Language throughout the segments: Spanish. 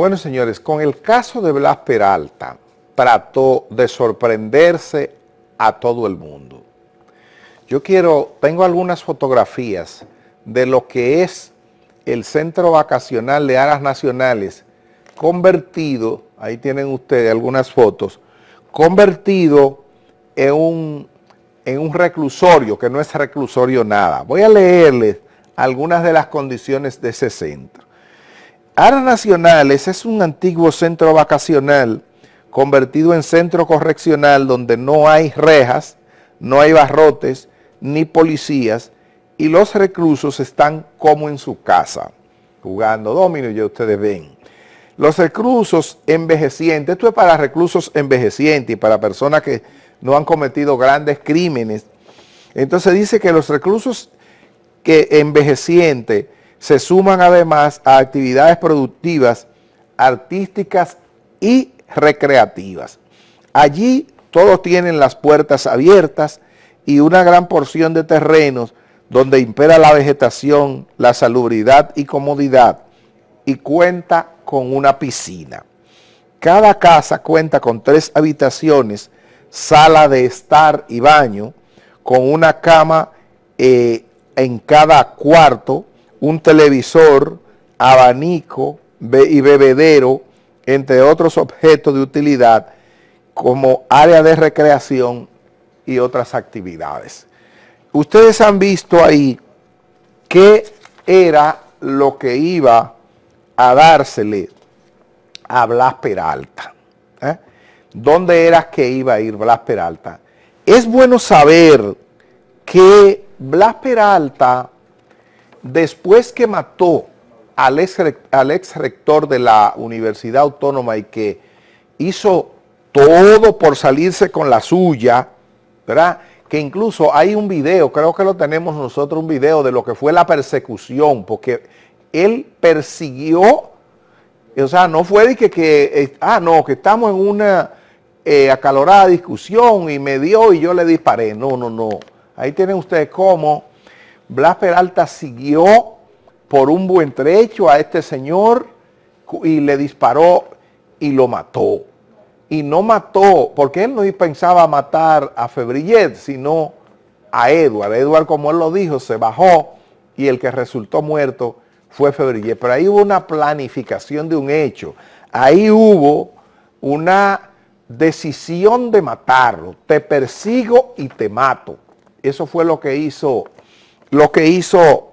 Bueno, señores, con el caso de Blas Peralta, trató de sorprenderse a todo el mundo. Yo quiero, tengo algunas fotografías de lo que es el centro vacacional de Aras Nacionales, convertido, ahí tienen ustedes algunas fotos, convertido en un, en un reclusorio, que no es reclusorio nada. Voy a leerles algunas de las condiciones de ese centro. Aras Nacionales es un antiguo centro vacacional convertido en centro correccional donde no hay rejas, no hay barrotes ni policías y los reclusos están como en su casa, jugando domino, ya ustedes ven. Los reclusos envejecientes, esto es para reclusos envejecientes y para personas que no han cometido grandes crímenes. Entonces dice que los reclusos que envejecientes se suman además a actividades productivas, artísticas y recreativas. Allí todos tienen las puertas abiertas y una gran porción de terrenos donde impera la vegetación, la salubridad y comodidad y cuenta con una piscina. Cada casa cuenta con tres habitaciones, sala de estar y baño, con una cama eh, en cada cuarto, un televisor, abanico y bebedero, entre otros objetos de utilidad como área de recreación y otras actividades. Ustedes han visto ahí qué era lo que iba a dársele a Blas Peralta. ¿eh? ¿Dónde era que iba a ir Blas Peralta? Es bueno saber que Blas Peralta después que mató al ex, rector de la Universidad Autónoma y que hizo todo por salirse con la suya, ¿verdad? Que incluso hay un video, creo que lo tenemos nosotros, un video de lo que fue la persecución, porque él persiguió, o sea, no fue de que, eh, ah, no, que estamos en una eh, acalorada discusión y me dio y yo le disparé. No, no, no. Ahí tienen ustedes cómo Blas Peralta siguió por un buen trecho a este señor y le disparó y lo mató. Y no mató, porque él no pensaba matar a Febrillet, sino a Edward. Edward, como él lo dijo, se bajó y el que resultó muerto fue Febrillet. Pero ahí hubo una planificación de un hecho. Ahí hubo una decisión de matarlo. Te persigo y te mato. Eso fue lo que hizo lo que hizo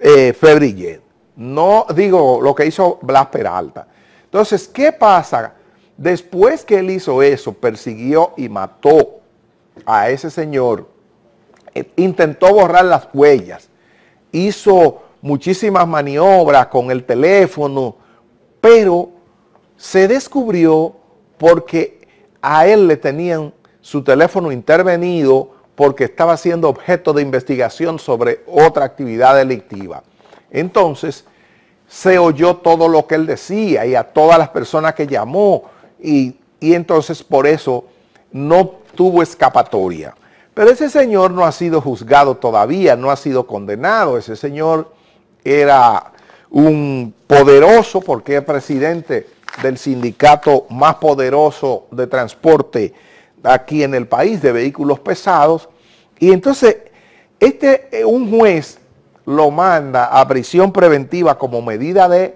eh, Febrillet, no digo lo que hizo Blas Peralta. Entonces, ¿qué pasa? Después que él hizo eso, persiguió y mató a ese señor, eh, intentó borrar las huellas, hizo muchísimas maniobras con el teléfono, pero se descubrió porque a él le tenían su teléfono intervenido porque estaba siendo objeto de investigación sobre otra actividad delictiva. Entonces, se oyó todo lo que él decía y a todas las personas que llamó y, entonces por eso no tuvo escapatoria. Pero ese señor no ha sido juzgado todavía, no ha sido condenado. Ese señor era un poderoso, porque es presidente del sindicato más poderoso de transporte aquí en el país de vehículos pesados. Y entonces, este, eh, un juez lo manda a prisión preventiva como medida de,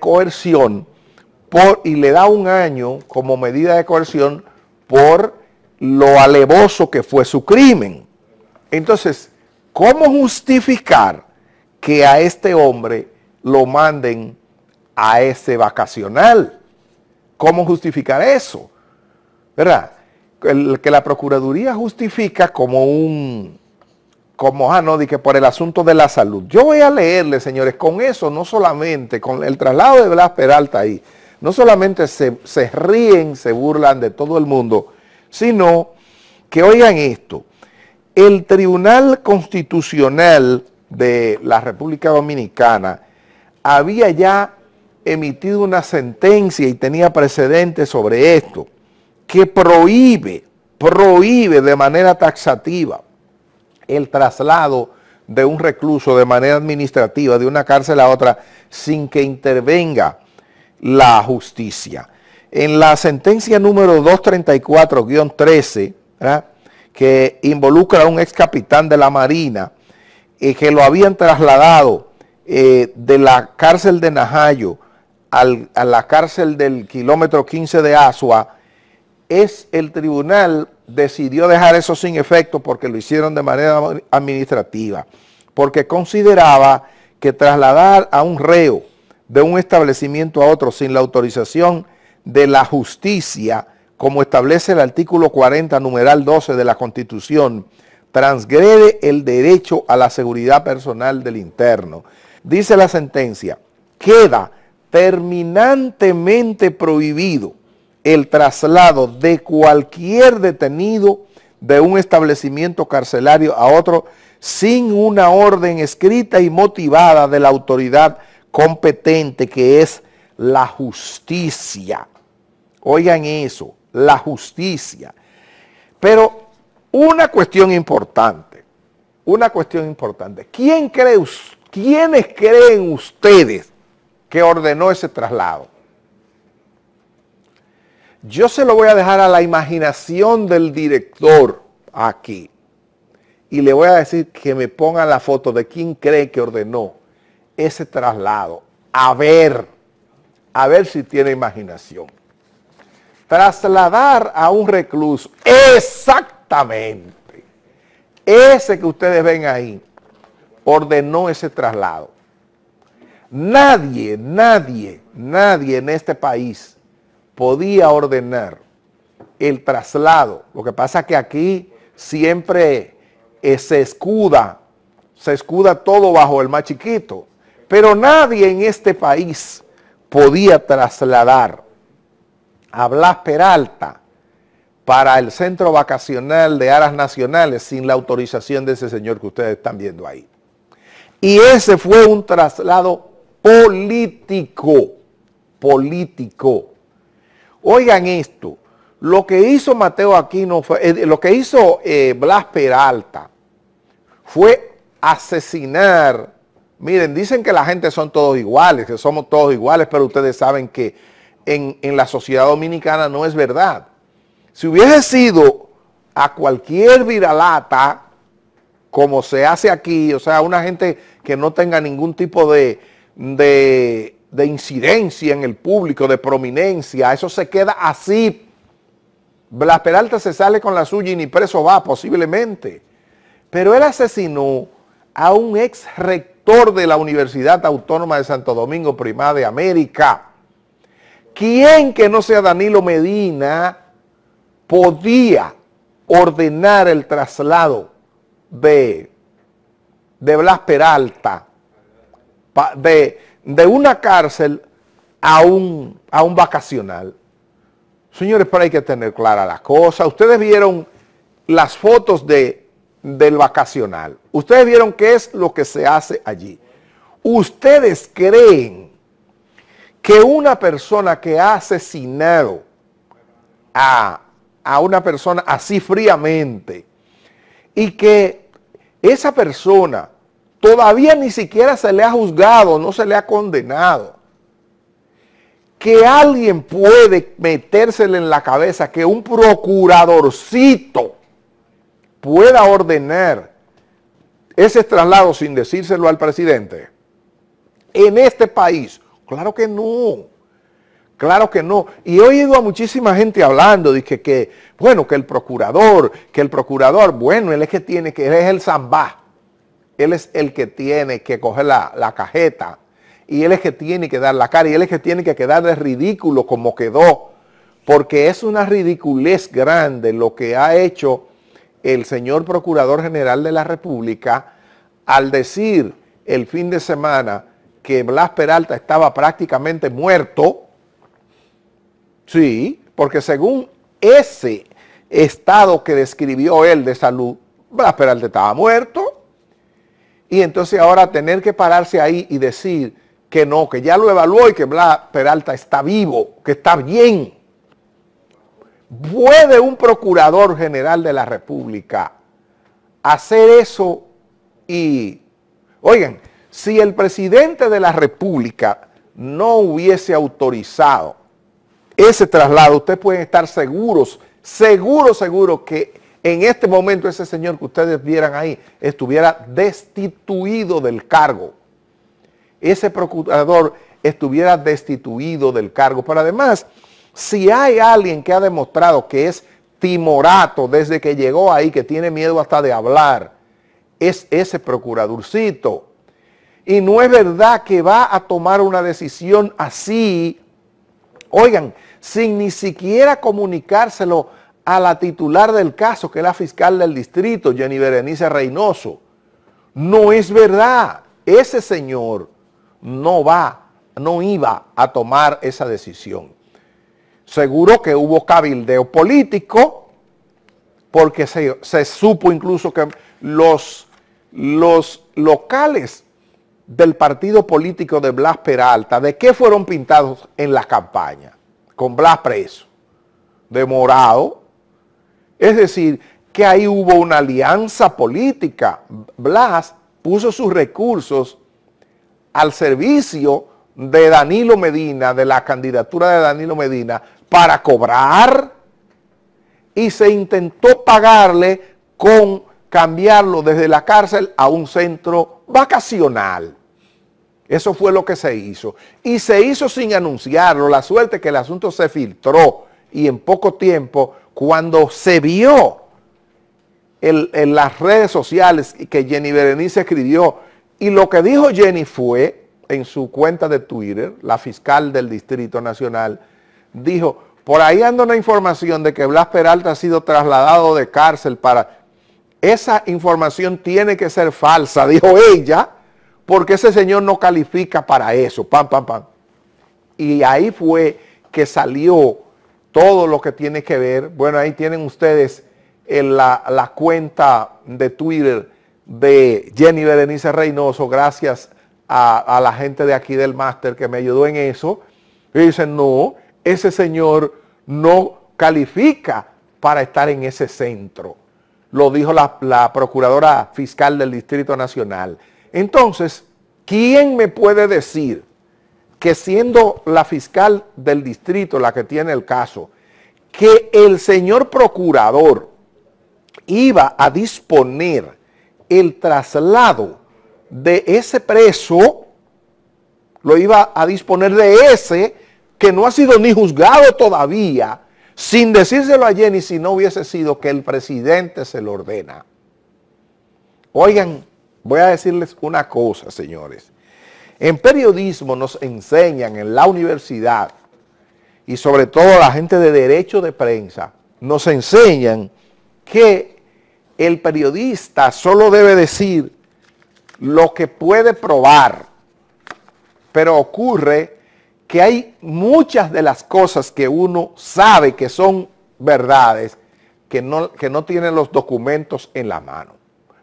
coerción por, y le da un año como medida de coerción por lo alevoso que fue su crimen. Entonces, ¿cómo justificar que a este hombre lo manden a ese vacacional? ¿Cómo justificar eso? ¿Verdad? que la Procuraduría justifica como un, como, ah, no, de que por el asunto de la salud. Yo voy a leerle, señores, con eso, no solamente, con el traslado de Blas Peralta ahí, no solamente se, se ríen, se burlan de todo el mundo, sino que oigan esto, el Tribunal Constitucional de la República Dominicana había ya emitido una sentencia y tenía precedentes sobre esto que prohíbe, prohíbe de manera taxativa el traslado de un recluso de manera administrativa de una cárcel a otra sin que intervenga la justicia. En la sentencia número 234-13, que involucra a un ex capitán de la Marina, y eh, que lo habían trasladado eh, de la cárcel de Najayo a la cárcel del kilómetro 15 de Asua, es el tribunal decidió dejar eso sin efecto porque lo hicieron de manera administrativa, porque consideraba que trasladar a un reo de un establecimiento a otro sin la autorización de la justicia, como establece el artículo 40, numeral 12 de la Constitución, transgrede el derecho a la seguridad personal del interno. Dice la sentencia, queda terminantemente prohibido el traslado de cualquier detenido de un establecimiento carcelario a otro sin una orden escrita y motivada de la autoridad competente que es la justicia. Oigan eso, la justicia. Pero una cuestión importante, una cuestión importante. ¿Quién ¿Quiénes creen ustedes que ordenó ese traslado? Yo se lo voy a dejar a la imaginación del director aquí. Y le voy a decir que me ponga la foto de quién cree que ordenó ese traslado. A ver, a ver si tiene imaginación. Trasladar a un recluso, exactamente, ese que ustedes ven ahí, ordenó ese traslado. Nadie, nadie, nadie en este país podía ordenar el traslado. Lo que pasa es que aquí siempre eh, se escuda, se escuda todo bajo el más chiquito. Pero nadie en este país podía trasladar a Blas Peralta para el centro vacacional de Aras Nacionales sin la autorización de ese señor que ustedes están viendo ahí. Y ese fue un traslado político, político. Oigan esto, lo que hizo Mateo Aquino, fue, eh, lo que hizo eh, Blas Peralta fue asesinar. Miren, dicen que la gente son todos iguales, que somos todos iguales, pero ustedes saben que en, la sociedad dominicana no es verdad. Si hubiese sido a cualquier viralata, como se hace aquí, o sea, una gente que no tenga ningún tipo de de incidencia en el público, de prominencia, eso se queda así. Blas Peralta se sale con la suya y ni preso va posiblemente. Pero él asesinó a un ex rector de la Universidad Autónoma de Santo Domingo Primada de América. ¿Quién que no sea Danilo Medina podía ordenar el traslado de, de Blas Peralta, de, de una cárcel a un, a un vacacional. Señores, pero hay que tener clara la cosa. Ustedes vieron las fotos de, del vacacional. Ustedes vieron qué es lo que se hace allí. Ustedes creen que una persona que ha asesinado a, a una persona así fríamente y que esa persona todavía ni siquiera se le ha juzgado, no se le ha condenado. Que alguien puede metérsele en la cabeza que un procuradorcito pueda ordenar ese traslado sin decírselo al presidente en este país. Claro que no. Claro que no. Y he oído a muchísima gente hablando de que, bueno, que el procurador, que el procurador, bueno, él es que tiene que, él es el zambá. Él es el que tiene que coger la, cajeta y él es que tiene que dar la cara y él es que tiene que quedar de ridículo como quedó, porque es una ridiculez grande lo que ha hecho el señor Procurador General de la República al decir el fin de semana que Blas Peralta estaba prácticamente muerto, sí, porque según ese estado que describió él de salud, Blas Peralta estaba muerto. Y entonces ahora tener que pararse ahí y decir que no, que ya lo evaluó y que bla, Peralta está vivo, que está bien. ¿Puede un procurador general de la República hacer eso y... Oigan, si el presidente de la República no hubiese autorizado ese traslado, ustedes pueden estar seguros, seguros, seguros que en este momento ese señor que ustedes vieran ahí estuviera destituido del cargo. Ese procurador estuviera destituido del cargo. Pero además, si hay alguien que ha demostrado que es timorato desde que llegó ahí, que tiene miedo hasta de hablar, es ese procuradurcito. Y no es verdad que va a tomar una decisión así, oigan, sin ni siquiera comunicárselo a la titular del caso, que es la fiscal del distrito, Jenny Berenice Reynoso. No es verdad. Ese señor no va, no iba a tomar esa decisión. Seguro que hubo cabildeo político, porque se, supo incluso que los, los locales del partido político de Blas Peralta, ¿de qué fueron pintados en la campaña? Con Blas preso, de morado, es decir, que ahí hubo una alianza política. Blas puso sus recursos al servicio de Danilo Medina, de la candidatura de Danilo Medina, para cobrar y se intentó pagarle con cambiarlo desde la cárcel a un centro vacacional. Eso fue lo que se hizo. Y se hizo sin anunciarlo. La suerte que el asunto se filtró y en poco tiempo, cuando se vio en las redes sociales que Jenny Berenice escribió, y lo que dijo Jenny fue, en su cuenta de Twitter, la fiscal del Distrito Nacional, dijo, por ahí anda una información de que Blas Peralta ha sido trasladado de cárcel para... Esa información tiene que ser falsa, dijo ella, porque ese señor no califica para eso, pam, pam, pam. Y ahí fue que salió todo lo que tiene que ver. Bueno, ahí tienen ustedes eh, la, cuenta de Twitter de Jenny Berenice Reynoso, gracias a, la gente de aquí del máster que me ayudó en eso. Y dicen, no, ese señor no califica para estar en ese centro. Lo dijo la procuradora fiscal del Distrito Nacional. Entonces, ¿quién me puede decir que siendo la fiscal del distrito la que tiene el caso, que el señor procurador iba a disponer el traslado de ese preso, lo iba a disponer de ese que no ha sido ni juzgado todavía, sin decírselo a Jenny si no hubiese sido que el presidente se lo ordena. Oigan, voy a decirles una cosa, señores. En periodismo nos enseñan en la universidad y sobre todo la gente de derecho de prensa, nos enseñan que el periodista solo debe decir lo que puede probar, pero ocurre que hay muchas de las cosas que uno sabe que son verdades que no, que no tienen los documentos en la mano.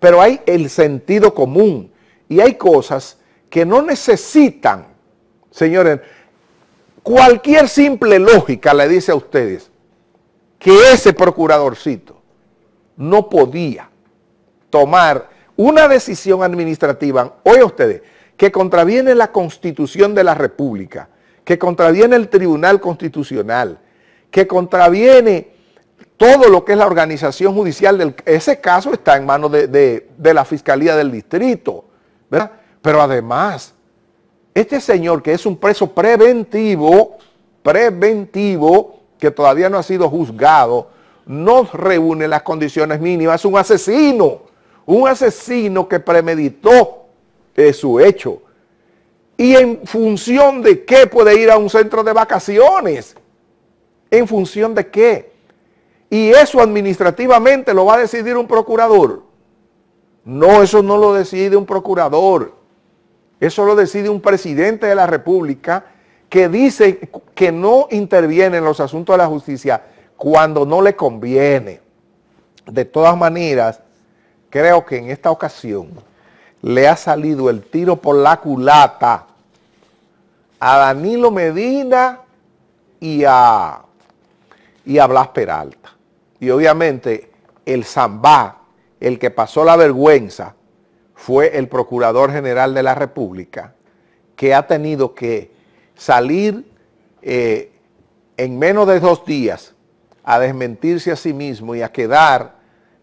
Pero hay el sentido común y hay cosas que no necesitan, señores, cualquier simple lógica le dice a ustedes que ese procuradorcito no podía tomar una decisión administrativa, oye ustedes, que contraviene la constitución de la república, que contraviene el tribunal constitucional, que contraviene todo lo que es la organización judicial, del, ese caso está en manos de, de la Fiscalía del Distrito, ¿verdad? Pero además, este señor que es un preso preventivo, preventivo, que todavía no ha sido juzgado, no reúne las condiciones mínimas, es un asesino, un asesino que premeditó su hecho. ¿Y en función de qué puede ir a un centro de vacaciones? ¿En función de qué? Y eso administrativamente lo va a decidir un procurador. No, eso no lo decide un procurador. Eso lo decide un presidente de la República que dice que no interviene en los asuntos de la justicia cuando no le conviene. De todas maneras, creo que en esta ocasión le ha salido el tiro por la culata a Danilo Medina y a, y a Blas Peralta. Y obviamente el zambá, el que pasó la vergüenza, fue el Procurador General de la República, que ha tenido que salir eh, en menos de dos días a desmentirse a sí mismo y a quedar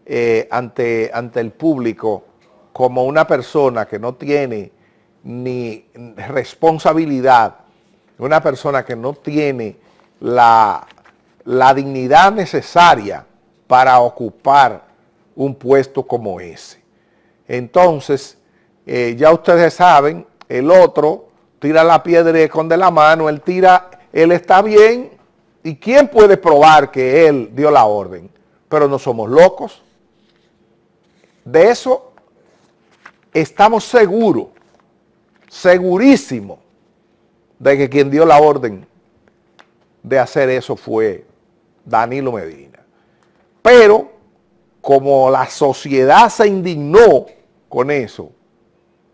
eh, ante, ante el público como una persona que no tiene ni responsabilidad, una persona que no tiene la, la dignidad necesaria para ocupar un puesto como ese. Entonces, eh, ya ustedes saben, el otro tira la piedra y de la mano, él tira, él está bien, ¿y quién puede probar que él dio la orden? Pero no somos locos. De eso estamos seguros, segurísimos, de que quien dio la orden de hacer eso fue Danilo Medina. Pero como la sociedad se indignó con eso.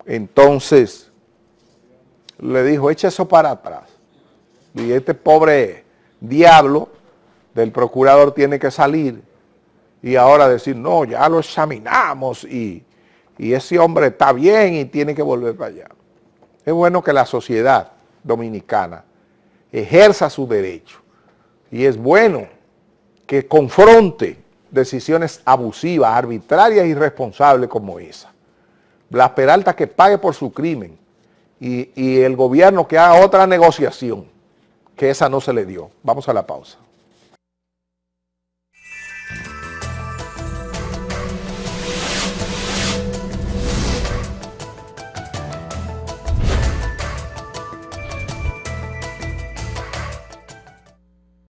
Entonces, le dijo, echa eso para atrás. Y este pobre diablo del procurador tiene que salir y ahora decir, no, ya lo examinamos y, ese hombre está bien y tiene que volver para allá. Es bueno que la sociedad dominicana ejerza su derecho y es bueno que confronte decisiones abusivas, arbitrarias y irresponsables como esa las Peralta que pague por su crimen y, y el gobierno que haga otra negociación, que esa no se le dio. Vamos a la pausa.